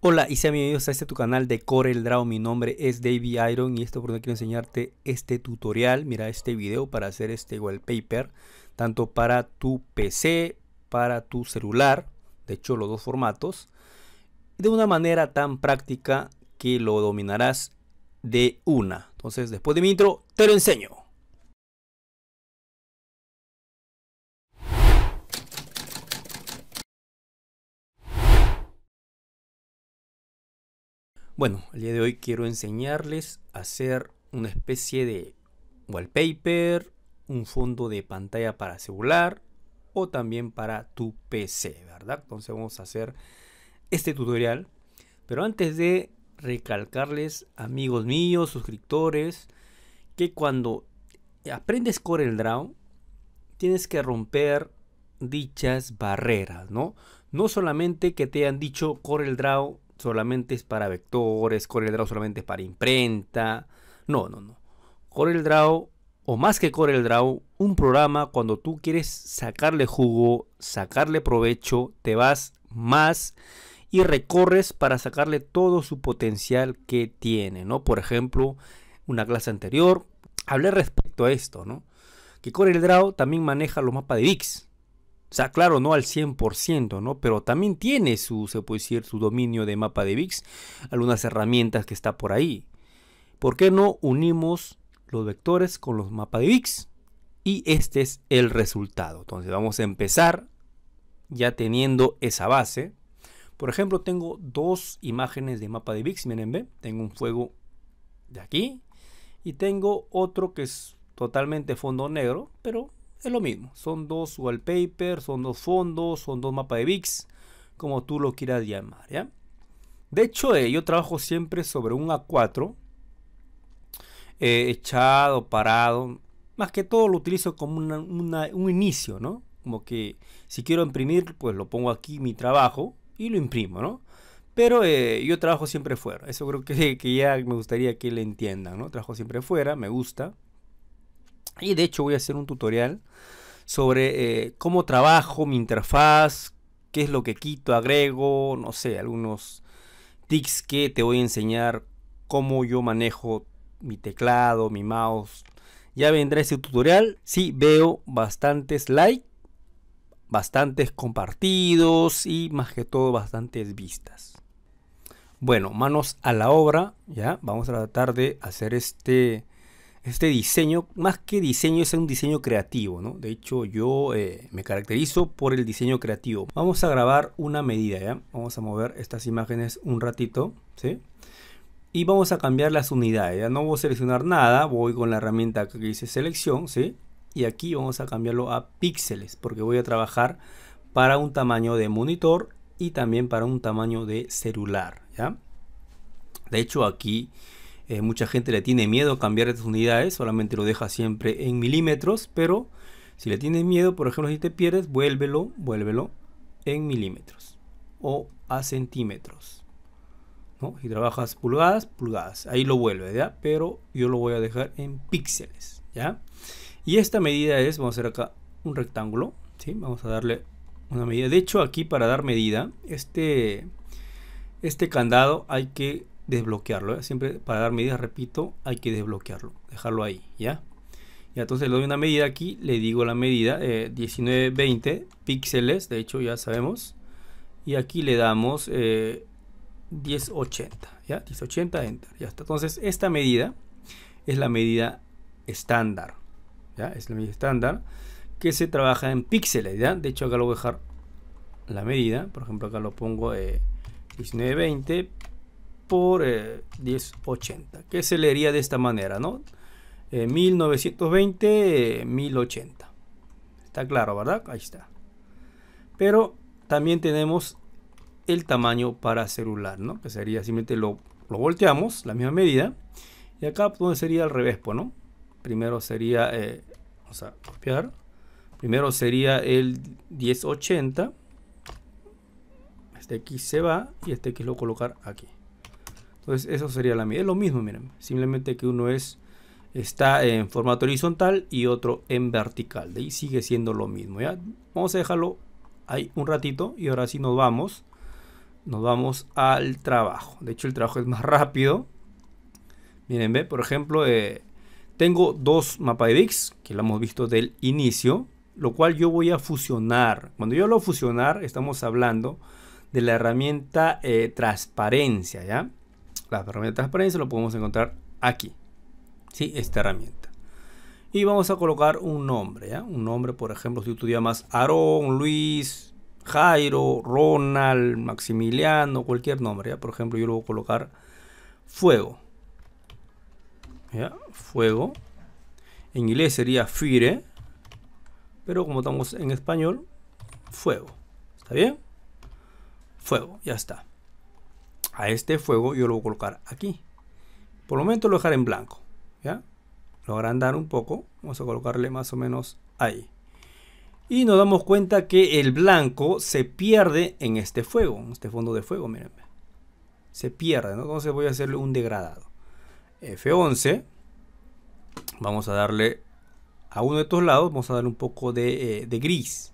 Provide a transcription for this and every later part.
Hola y sean bienvenidos a este tu canal de Corel Draw, mi nombre es David Iron y esto por donde quiero enseñarte este tutorial, mira este video para hacer este wallpaper, tanto para tu PC, para tu celular, de hecho los dos formatos, de una manera tan práctica que lo dominarás de una. Entonces después de mi intro te lo enseño. Bueno, el día de hoy quiero enseñarles a hacer una especie de wallpaper, un fondo de pantalla para celular o también para tu PC, ¿verdad? Entonces vamos a hacer este tutorial. Pero antes de recalcarles, amigos míos, suscriptores, que cuando aprendes CorelDRAW, tienes que romper dichas barreras, ¿no? No solamente que te hayan dicho CorelDRAW solamente es para vectores, CorelDRAW solamente es para imprenta. No, no, no. CorelDRAW, o más que CorelDRAW, un programa cuando tú quieres sacarle jugo, sacarle provecho, te vas más y recorres para sacarle todo su potencial que tiene, ¿no? Por ejemplo, una clase anterior hablé respecto a esto, ¿no? Que CorelDRAW también maneja los mapas de VIX, o sea, claro, no al 100%, ¿no? Pero también tiene su, se puede decir, su dominio de mapa de VIX, algunas herramientas que está por ahí. ¿Por qué no unimos los vectores con los mapas de VIX? Y este es el resultado. Entonces vamos a empezar ya teniendo esa base. Por ejemplo, tengo dos imágenes de mapa de VIX, miren, ve, tengo un fuego de aquí y tengo otro que es totalmente fondo negro, pero es lo mismo. Son dos wallpapers, son dos fondos, son dos mapas de VIX, como tú lo quieras llamar, ¿ya? De hecho, eh, yo trabajo siempre sobre un A4, eh, echado, parado. Más que todo lo utilizo como un inicio, ¿no? Como que si quiero imprimir, pues lo pongo aquí mi trabajo y lo imprimo, ¿no? Pero eh, yo trabajo siempre fuera. Eso creo que, que, ya me gustaría que le entiendan, ¿no? Trabajo siempre fuera, me gusta. Y de hecho voy a hacer un tutorial sobre eh, cómo trabajo mi interfaz, qué es lo que quito, agrego, no sé, algunos tics que te voy a enseñar cómo yo manejo mi teclado, mi mouse. Ya vendrá ese tutorial. si veo bastantes likes, bastantes compartidos y más que todo bastantes vistas. Bueno, manos a la obra, ya, vamos a tratar de hacer este este diseño, más que diseño, es un diseño creativo, De hecho, yo eh, me caracterizo por el diseño creativo. Vamos a grabar una medida, Vamos a mover estas imágenes un ratito, ¿sí? Y vamos a cambiar las unidades, ¿ya? No voy a seleccionar nada, voy con la herramienta que dice selección, ¿sí? Y aquí vamos a cambiarlo a píxeles, porque voy a trabajar para un tamaño de monitor y también para un tamaño de celular, ¿ya? De hecho, aquí eh, mucha gente le tiene miedo a cambiar estas unidades, solamente lo deja siempre en milímetros, pero si le tienes miedo, por ejemplo, si te pierdes, vuélvelo, vuélvelo en milímetros o a centímetros. ¿no? Si trabajas pulgadas, pulgadas, ahí lo vuelve, ¿ya? Pero yo lo voy a dejar en píxeles, ¿ya? Y esta medida es, vamos a hacer acá un rectángulo, ¿sí? Vamos a darle una medida. De hecho, aquí para dar medida, este, este candado hay que desbloquearlo. ¿eh? Siempre para dar medidas, repito, hay que desbloquearlo. Dejarlo ahí, ¿ya? Y entonces le doy una medida aquí, le digo la medida, eh, 1920 píxeles, de hecho ya sabemos. Y aquí le damos eh, 1080, ¿ya? 1080, enter, ya está. Entonces esta medida es la medida estándar, ¿ya? Es la medida estándar que se trabaja en píxeles, ¿ya? De hecho acá lo voy a dejar la medida, por ejemplo acá lo pongo... 1920 eh, por 1080, eh, que se leería de esta manera, ¿no? 1920, eh, 1080. Eh, está claro, ¿verdad? Ahí está. Pero también tenemos el tamaño para celular, ¿no? Que sería simplemente lo, lo volteamos, la misma medida. Y acá pues, donde sería al revés, pues, ¿no? Primero sería, copiar. Primero sería el 1080. Este aquí se va y este aquí lo colocar aquí. Entonces, eso sería la medida. Es lo mismo, miren. Simplemente que uno es está en formato horizontal y otro en vertical. De ahí sigue siendo lo mismo. ¿ya? Vamos a dejarlo ahí un ratito y ahora sí nos vamos. Nos vamos al trabajo. De hecho, el trabajo es más rápido. Miren, ve, por ejemplo, eh, tengo dos mapadix que lo hemos visto del inicio, lo cual yo voy a fusionar. Cuando yo lo fusionar, estamos hablando de la herramienta eh, transparencia, ¿ya? La herramienta de transparencia lo podemos encontrar aquí. ¿sí? Esta herramienta. Y vamos a colocar un nombre. Un nombre, por ejemplo, si tú llamas Aarón, Luis, Jairo, Ronald, Maximiliano, cualquier nombre. Por ejemplo, yo lo voy a colocar Fuego. Fuego. En inglés sería Fire. Pero como estamos en español, Fuego. ¿Está bien? Fuego, ya está a este fuego yo lo voy a colocar aquí. Por el momento lo dejaré en blanco. ¿ya? Lo agrandar un poco. Vamos a colocarle más o menos ahí. Y nos damos cuenta que el blanco se pierde en este fuego, en este fondo de fuego, miren. Se pierde, Entonces voy a hacerle un degradado. F11. Vamos a darle a uno de estos lados, vamos a darle un poco de, eh, de gris.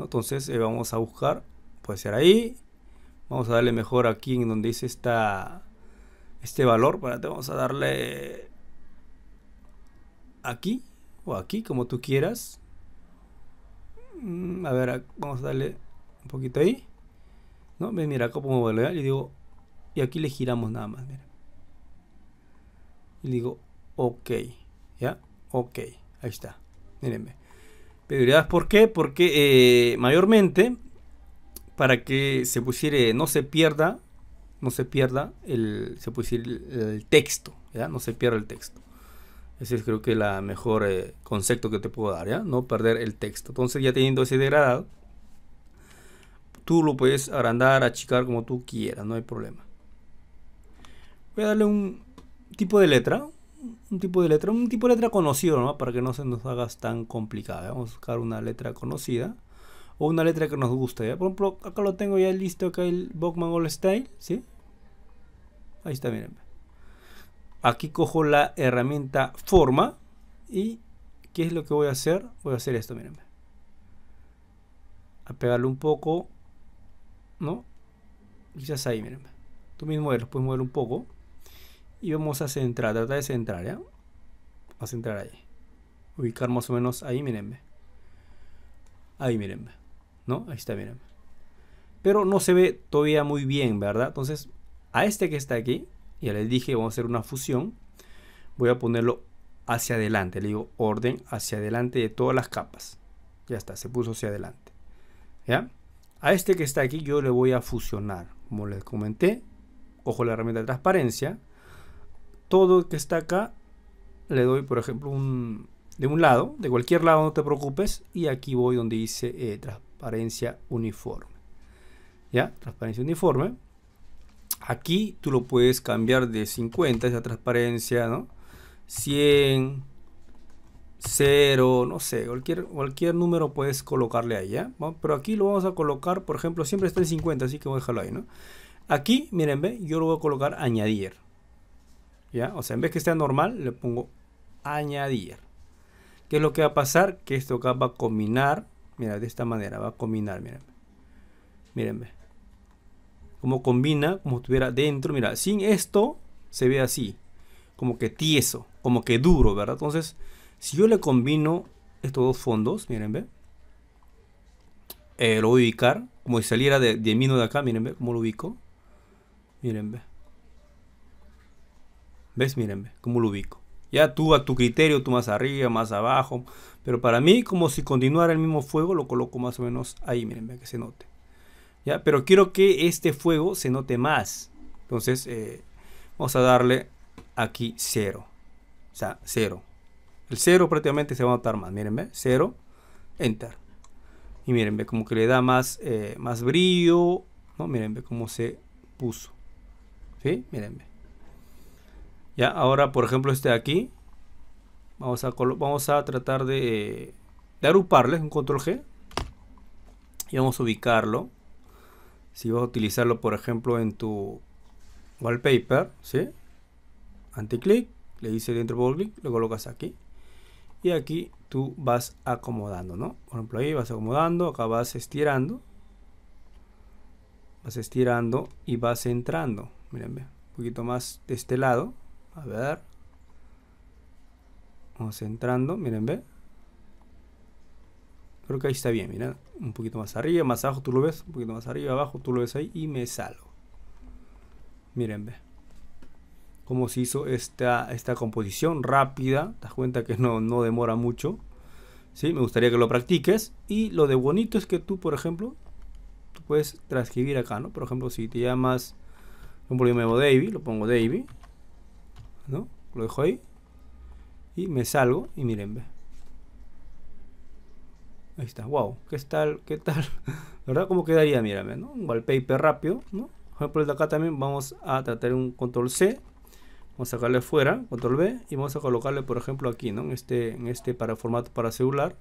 Entonces eh, vamos a buscar, puede ser ahí, Vamos a darle mejor aquí en donde dice esta, este valor. Para vamos a darle aquí o aquí, como tú quieras. Mm, a ver, vamos a darle un poquito ahí. ¿No? Mira, acá pongo vuelve y digo, y aquí le giramos nada más. Y digo, ok. ¿Ya? Ok. Ahí está. Mírenme. Pero ¿por qué? Porque eh, mayormente para que se pusiere no se pierda, no se pierda el, el, texto, ¿ya? No se pierda el texto. Ese es creo que la mejor eh, concepto que te puedo dar, ¿ya? No perder el texto. Entonces ya teniendo ese degradado, tú lo puedes agrandar, achicar como tú quieras, no hay problema. Voy a darle un tipo de letra, un tipo de letra, un tipo de letra conocido, Para que no se nos haga tan complicada. Vamos a buscar una letra conocida o una letra que nos gusta. ¿ya? ¿eh? Por ejemplo, acá lo tengo ya listo, acá el Bogman All Style, ¿sí? Ahí está, miren. Aquí cojo la herramienta forma y ¿qué es lo que voy a hacer? Voy a hacer esto, miren. A pegarle un poco, ¿no? Quizás ahí, miren. Tú mismo puedes mover un poco. Y vamos a centrar, tratar de centrar, ¿ya? A centrar ahí. Ubicar más o menos ahí, miren. Ahí, miren. ¿no? Ahí está, miren. Pero no se ve todavía muy bien, ¿verdad? Entonces, a este que está aquí, ya les dije, vamos a hacer una fusión. Voy a ponerlo hacia adelante. Le digo orden hacia adelante de todas las capas. Ya está, se puso hacia adelante. ¿Ya? A este que está aquí yo le voy a fusionar. Como les comenté, ojo la herramienta de transparencia. Todo que está acá le doy, por ejemplo, un, de un lado, de cualquier lado, no te preocupes. Y aquí voy donde dice eh, transparencia transparencia uniforme. ¿Ya? Transparencia uniforme. Aquí tú lo puedes cambiar de 50, esa transparencia, ¿no? 100, 0, no sé, cualquier, cualquier número puedes colocarle ahí, ¿ya? Pero aquí lo vamos a colocar, por ejemplo, siempre está en 50, así que voy a dejarlo ahí, ¿no? Aquí, miren, ve, yo lo voy a colocar añadir. ¿Ya? O sea, en vez que esté normal, le pongo añadir. ¿Qué es lo que va a pasar? Que esto acá va a combinar Mira, de esta manera va a combinar, miren. Mírenme. Como combina, como estuviera dentro. Mira, sin esto se ve así. Como que tieso, como que duro, ¿verdad? Entonces, si yo le combino estos dos fondos, miren, ve. Eh, lo voy a ubicar, como si saliera de, de mino de acá, miren, ve, cómo lo ubico. Miren, ve. ¿Ves? Miren, ve, cómo lo ubico. Ya tú a tu criterio, tú más arriba, más abajo. Pero para mí, como si continuara el mismo fuego, lo coloco más o menos ahí, miren, ve que se note. ¿Ya? Pero quiero que este fuego se note más. Entonces, eh, vamos a darle aquí cero. O sea, cero. El cero prácticamente se va a notar más. Miren, ve Cero. enter. Y miren, ve como que le da más, eh, más brillo. ¿no? ve cómo se puso. ¿Sí? Mírenme. Ya, ahora por ejemplo este de aquí. Vamos a, vamos a tratar de, de agruparles un control G. Y vamos a ubicarlo. Si vas a utilizarlo por ejemplo en tu wallpaper, ¿sí? Anticlic, le dice dentro de click, lo colocas aquí. Y aquí tú vas acomodando, ¿no? Por ejemplo ahí vas acomodando, acá vas estirando. Vas estirando y vas entrando. Miren, un poquito más de este lado. A ver. Vamos entrando, miren, ve. Creo que ahí está bien, mira. Un poquito más arriba, más abajo, tú lo ves. Un poquito más arriba, abajo, tú lo ves ahí. Y me salgo. Miren, ve. Cómo se hizo esta, esta composición rápida. Te das cuenta que no, no demora mucho. ¿Sí? Me gustaría que lo practiques. Y lo de bonito es que tú, por ejemplo, tú puedes transcribir acá, ¿no? Por ejemplo, si te llamas... un ejemplo, yo me lo pongo David. Lo dejo ahí. Y me salgo y miren, ve. Ahí está, wow, qué tal, qué tal. verdad, cómo quedaría, mírame, Un wallpaper rápido, ¿no? Por ejemplo, de acá también vamos a tratar un control C. Vamos a sacarle fuera, control B, y vamos a colocarle, por ejemplo, aquí, ¿no? En este, en este para formato para celular.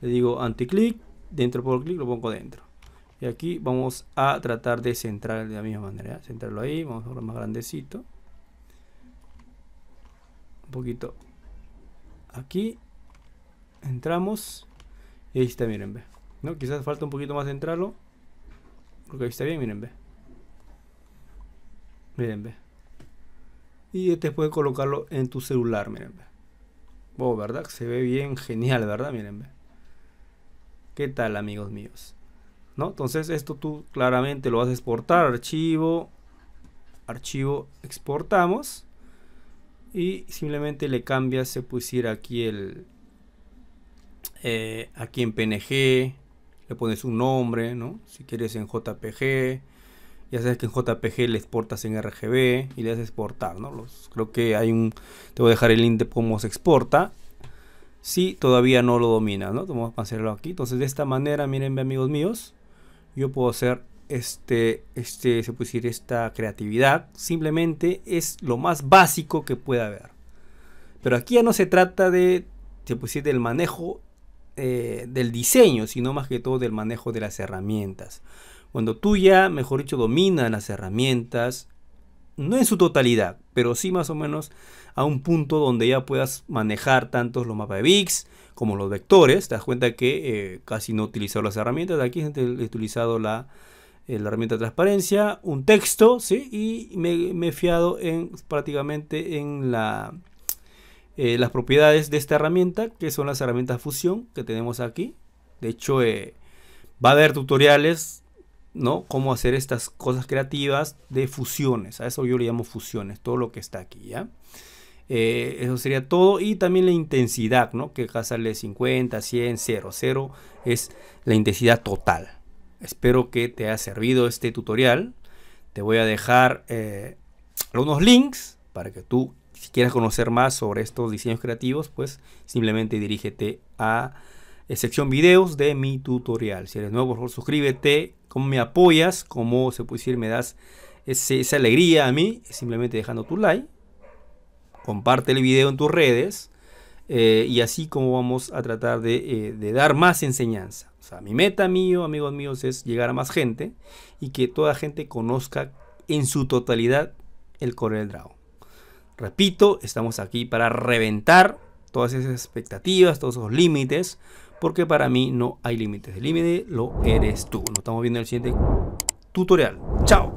Le digo anti dentro por clic, lo pongo dentro. Y aquí vamos a tratar de centrar de la misma manera. Centrarlo ahí, vamos a hacerlo más grandecito poquito aquí. Entramos. Y ahí está, miren, ve. ¿No? Quizás falta un poquito más de entrarlo. Porque ahí está bien, miren, ve. Miren, ve. Y este puedes colocarlo en tu celular, miren, ve. Oh, ¿verdad? Se ve bien genial, ¿verdad? Miren, ve. ¿Qué tal, amigos míos? ¿No? Entonces esto tú claramente lo vas a exportar, archivo, archivo, exportamos y simplemente le cambias se pusiera aquí el eh, aquí en png le pones un nombre no si quieres en jpg ya sabes que en jpg le exportas en rgb y le haces exportar no Los, creo que hay un te voy a dejar el link de cómo se exporta si todavía no lo dominas no vamos a hacerlo aquí entonces de esta manera miren amigos míos yo puedo hacer este, este, se puede decir, esta creatividad, simplemente es lo más básico que puede haber. Pero aquí ya no se trata de, se puede decir, del manejo eh, del diseño, sino más que todo del manejo de las herramientas. Cuando tú ya, mejor dicho, dominas las herramientas, no en su totalidad, pero sí más o menos a un punto donde ya puedas manejar tanto los mapas de VIX como los vectores. Te das cuenta que eh, casi no he utilizado las herramientas, aquí he utilizado la, eh, la herramienta de transparencia, un texto, ¿sí? Y me, he fiado en, prácticamente en la, eh, las propiedades de esta herramienta, que son las herramientas fusión que tenemos aquí. De hecho, eh, va a haber tutoriales, ¿no? Cómo hacer estas cosas creativas de fusiones. A eso yo le llamo fusiones, todo lo que está aquí, ¿ya? eso sería todo. Y también la intensidad, ¿no? Que acá sale 50, 100, 0. 0 es la intensidad total. Espero que te haya servido este tutorial. Te voy a dejar eh, algunos links para que tú, si quieres conocer más sobre estos diseños creativos, pues simplemente dirígete a la eh, sección videos de mi tutorial. Si eres nuevo, por favor, suscríbete. ¿Cómo me apoyas? ¿Cómo se puede decir? Me das esa alegría a mí, simplemente dejando tu like. Comparte el video en tus redes. Eh, y así como vamos a tratar de dar más enseñanza. O mi meta mío, amigos míos, es llegar a más gente y que toda gente conozca en su totalidad el Corel dragón Repito, estamos aquí para reventar todas esas expectativas, todos esos límites, porque para mí no hay límites. El límite lo eres tú. Nos estamos viendo en el siguiente tutorial. ¡Chao!